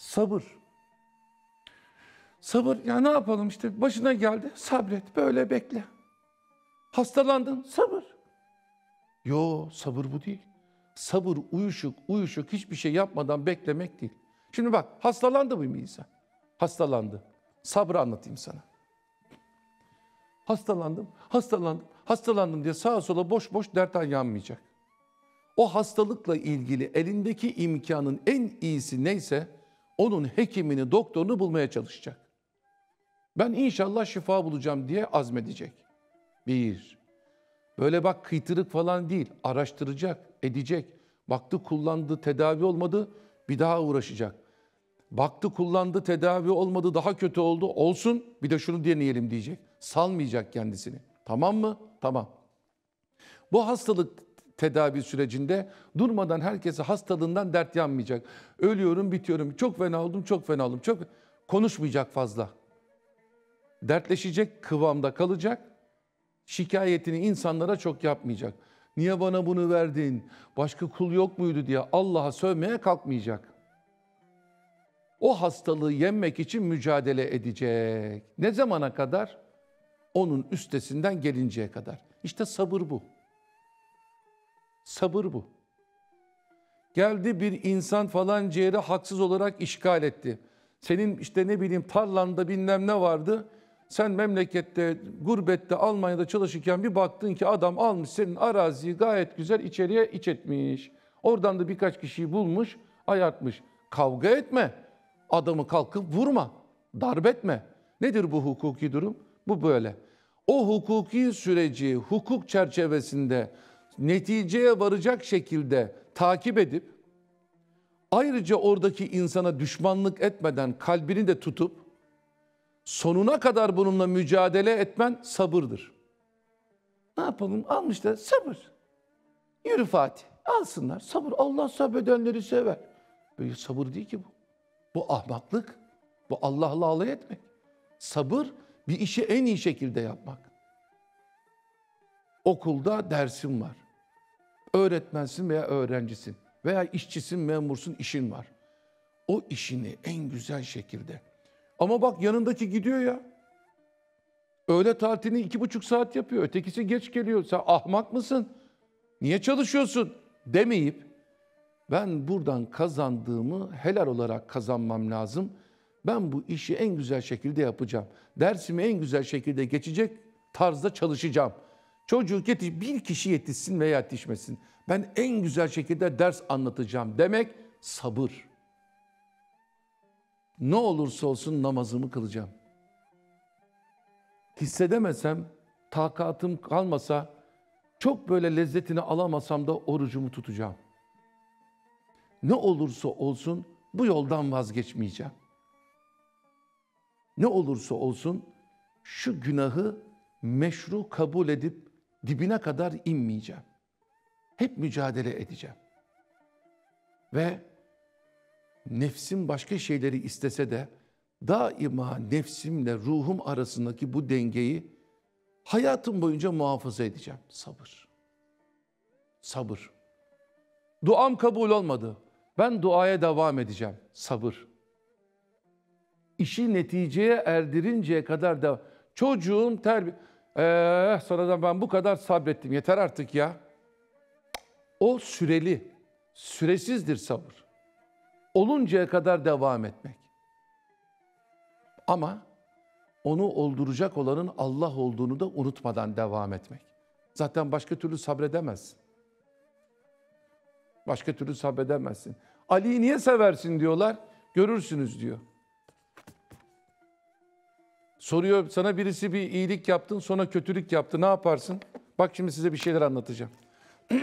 Sabır. Sabır, ya ne yapalım işte başına geldi, sabret, böyle bekle. Hastalandın, sabır. Yo, sabır bu değil. Sabır uyuşuk, uyuşuk, hiçbir şey yapmadan beklemek değil. Şimdi bak, hastalandı mı insan? Hastalandı. Sabrı anlatayım sana. Hastalandım, hastalandım, hastalandım diye sağa sola boş boş dertten yanmayacak. O hastalıkla ilgili elindeki imkanın en iyisi neyse onun hekimini, doktorunu bulmaya çalışacak. Ben inşallah şifa bulacağım diye azmedecek. Bir, böyle bak kıytırık falan değil, araştıracak, edecek. Baktı kullandı, tedavi olmadı, bir daha uğraşacak. Baktı kullandı, tedavi olmadı, daha kötü oldu, olsun bir de şunu deneyelim diyecek. Salmayacak kendisini. Tamam mı? Tamam. Bu hastalık tedavi sürecinde durmadan herkese hastalığından dert yanmayacak. Ölüyorum, bitiyorum. Çok fena oldum, çok fena oldum. Çok konuşmayacak fazla. Dertleşecek, kıvamda kalacak. Şikayetini insanlara çok yapmayacak. Niye bana bunu verdin? Başka kul yok muydu diye Allah'a sövmeye kalkmayacak. O hastalığı yenmek için mücadele edecek. Ne zamana kadar? Onun üstesinden gelinceye kadar. İşte sabır bu. Sabır bu. Geldi bir insan falan ciğeri haksız olarak işgal etti. Senin işte ne bileyim tarlanda bilmem ne vardı. Sen memlekette, gurbette, Almanya'da çalışırken bir baktın ki adam almış senin araziyi gayet güzel içeriye iç etmiş. Oradan da birkaç kişiyi bulmuş, ayartmış. Kavga etme. Adamı kalkıp vurma. Darbetme. Nedir bu hukuki durum? Bu böyle. O hukuki süreci hukuk çerçevesinde neticeye varacak şekilde takip edip ayrıca oradaki insana düşmanlık etmeden kalbini de tutup sonuna kadar bununla mücadele etmen sabırdır. Ne yapalım? Almışlar sabır. Yürü Fatih. Alsınlar. Sabır. Allah sabredenleri sever. Böyle sabır değil ki bu. Bu ahmaklık. Bu Allah'la alay etmek. Sabır bir işi en iyi şekilde yapmak. Okulda dersim var. Öğretmensin veya öğrencisin veya işçisin, memursun, işin var. O işini en güzel şekilde. Ama bak yanındaki gidiyor ya. Öğle tatilini iki buçuk saat yapıyor. Ötekisi geç geliyor. Sen ahmak mısın? Niye çalışıyorsun? Demeyip ben buradan kazandığımı helal olarak kazanmam lazım. Ben bu işi en güzel şekilde yapacağım. Dersimi en güzel şekilde geçecek tarzda çalışacağım.'' Çocuk yetiş, bir kişi yetişsin veya yetişmesin. Ben en güzel şekilde ders anlatacağım demek sabır. Ne olursa olsun namazımı kılacağım. Hissedemesem, takatım kalmasa, çok böyle lezzetini alamasam da orucumu tutacağım. Ne olursa olsun bu yoldan vazgeçmeyeceğim. Ne olursa olsun şu günahı meşru kabul edip dibine kadar inmeyeceğim. Hep mücadele edeceğim. Ve nefsim başka şeyleri istese de daima nefsimle ruhum arasındaki bu dengeyi hayatım boyunca muhafaza edeceğim. Sabır. Sabır. Duam kabul olmadı. Ben duaya devam edeceğim. Sabır. İşi neticeye erdirinceye kadar da çocuğum terbiye... Ee, eh, sonra ben bu kadar sabrettim. Yeter artık ya. O süreli, süresizdir sabır. Oluncaya kadar devam etmek. Ama onu olduracak olanın Allah olduğunu da unutmadan devam etmek. Zaten başka türlü sabredemezsin. Başka türlü sabredemezsin. Ali'yi niye seversin diyorlar. Görürsünüz diyor soruyor sana birisi bir iyilik yaptın sonra kötülük yaptı ne yaparsın? Bak şimdi size bir şeyler anlatacağım.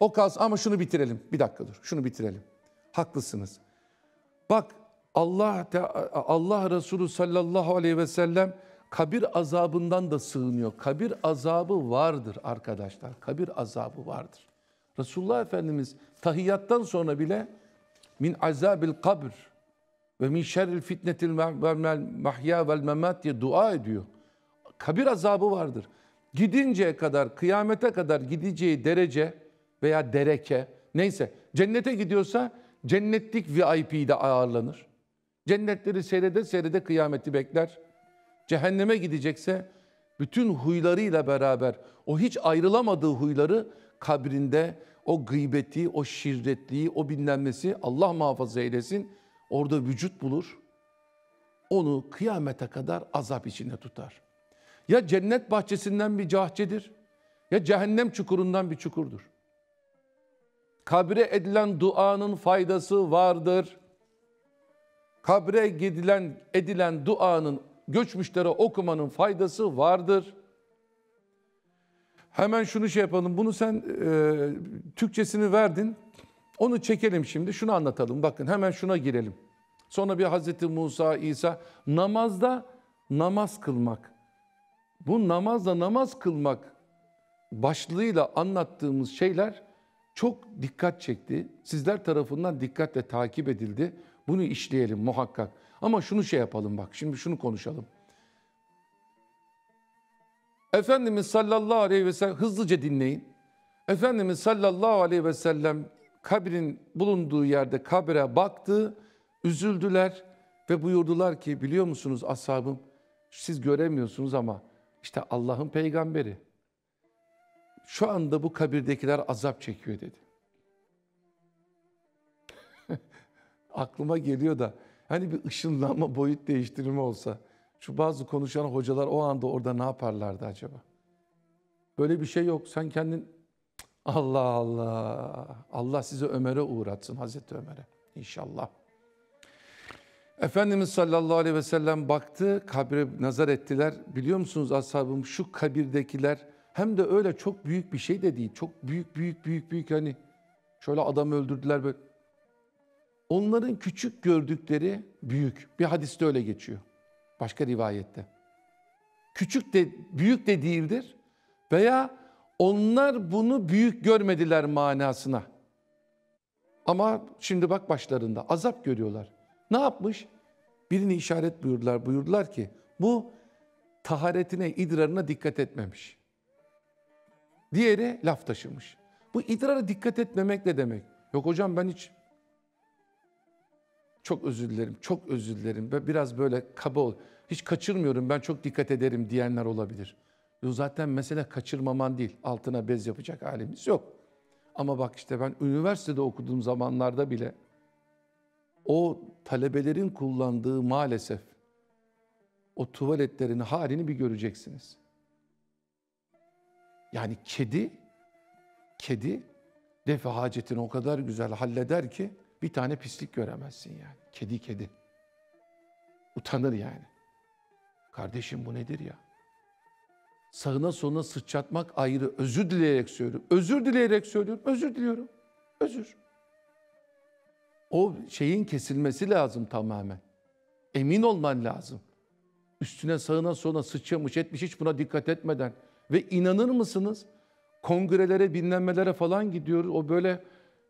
o kalsın ama şunu bitirelim. Bir dakika dur. Şunu bitirelim. Haklısınız. Bak Allah Allah Resulü sallallahu aleyhi ve sellem kabir azabından da sığınıyor. Kabir azabı vardır arkadaşlar. Kabir azabı vardır. Resulullah Efendimiz tahiyattan sonra bile min azabil kabr ve min şerril fitnetil mahya vel memat diye dua ediyor. Kabir azabı vardır. Gidinceye kadar, kıyamete kadar gideceği derece veya dereke neyse cennete gidiyorsa cennetlik VIP'de ağırlanır. Cennetleri seyrede seyrede kıyameti bekler. Cehenneme gidecekse bütün huylarıyla beraber o hiç ayrılamadığı huyları kabrinde o gıybeti, o şirretliği, o bilmemesi Allah muhafaza eylesin orada vücut bulur. Onu kıyamete kadar azap içinde tutar. Ya cennet bahçesinden bir cahçedir ya cehennem çukurundan bir çukurdur. Kabre edilen duanın faydası vardır. Kabre gidilen edilen duanın göçmüşlere okumanın faydası vardır. Hemen şunu şey yapalım. Bunu sen e, Türkçesini verdin. Onu çekelim şimdi, şunu anlatalım. Bakın hemen şuna girelim. Sonra bir Hazreti Musa, İsa namazda namaz kılmak. Bu namazla namaz kılmak başlığıyla anlattığımız şeyler çok dikkat çekti. Sizler tarafından dikkatle takip edildi. Bunu işleyelim muhakkak. Ama şunu şey yapalım bak. Şimdi şunu konuşalım. Efendimiz sallallahu aleyhi ve sellem hızlıca dinleyin. Efendimiz sallallahu aleyhi ve sellem kabrin bulunduğu yerde kabre baktı, üzüldüler ve buyurdular ki biliyor musunuz ashabım siz göremiyorsunuz ama işte Allah'ın peygamberi. Şu anda bu kabirdekiler azap çekiyor dedi. Aklıma geliyor da hani bir ışınlanma boyut değiştirme olsa şu bazı konuşan hocalar o anda orada ne yaparlardı acaba? Böyle bir şey yok. Sen kendin Allah Allah. Allah sizi Ömer'e uğratsın Hazreti Ömer'e inşallah. Efendimiz sallallahu aleyhi ve sellem baktı, kabre nazar ettiler. Biliyor musunuz ashabım şu kabirdekiler hem de öyle çok büyük bir şey de değil. Çok büyük büyük büyük büyük hani şöyle adam öldürdüler böyle. Onların küçük gördükleri büyük. Bir hadiste öyle geçiyor. Başka rivayette. Küçük de büyük de değildir. Veya onlar bunu büyük görmediler manasına. Ama şimdi bak başlarında azap görüyorlar. Ne yapmış? Birini işaret buyurdular. Buyurdular ki bu taharetine, idrarına dikkat etmemiş. Diğeri laf taşımış. Bu idrara dikkat etmemek ne demek? Yok hocam ben hiç çok özür dilerim, çok özür dilerim. Biraz böyle kaba ol. Hiç kaçırmıyorum ben çok dikkat ederim diyenler olabilir. Zaten mesele kaçırmaman değil. Altına bez yapacak halimiz yok. Ama bak işte ben üniversitede okuduğum zamanlarda bile o talebelerin kullandığı maalesef o tuvaletlerin halini bir göreceksiniz. Yani kedi, kedi defa hacetini o kadar güzel halleder ki bir tane pislik göremezsin yani. Kedi kedi. Utanır yani. Kardeşim bu nedir ya? sağına soluna sıçratmak ayrı. Özür dileyerek söylüyorum. Özür dileyerek söylüyorum. Özür diliyorum. Özür. O şeyin kesilmesi lazım tamamen. Emin olman lazım. Üstüne sağına soluna sıçramış etmiş hiç buna dikkat etmeden. Ve inanır mısınız? Kongrelere, dinlenmelere falan gidiyoruz. O böyle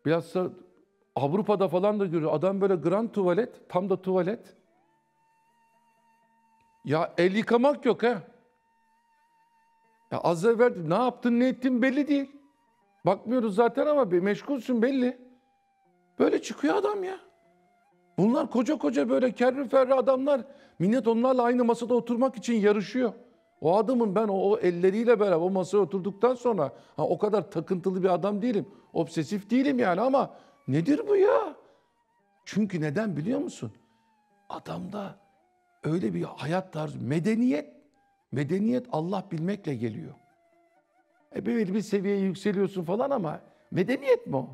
biraz da Avrupa'da falan da görüyor. Adam böyle grand tuvalet, tam da tuvalet. Ya el yıkamak yok ha. Ya az evvel ne yaptın ne ettin belli değil. Bakmıyoruz zaten ama bir meşgulsün belli. Böyle çıkıyor adam ya. Bunlar koca koca böyle kerri ferri adamlar millet onlarla aynı masada oturmak için yarışıyor. O adamın ben o, o elleriyle beraber o masaya oturduktan sonra ha, o kadar takıntılı bir adam değilim. Obsesif değilim yani ama nedir bu ya? Çünkü neden biliyor musun? Adamda öyle bir hayat tarzı, medeniyet Medeniyet Allah bilmekle geliyor. E belli bir seviyeye yükseliyorsun falan ama medeniyet mi o?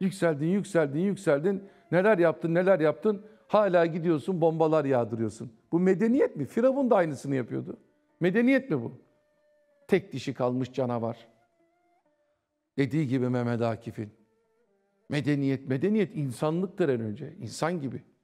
Yükseldin, yükseldin, yükseldin. Neler yaptın, neler yaptın. Hala gidiyorsun, bombalar yağdırıyorsun. Bu medeniyet mi? Firavun da aynısını yapıyordu. Medeniyet mi bu? Tek dişi kalmış canavar. Dediği gibi Mehmet Akif'in. Medeniyet, medeniyet insanlıktır en önce. insan gibi.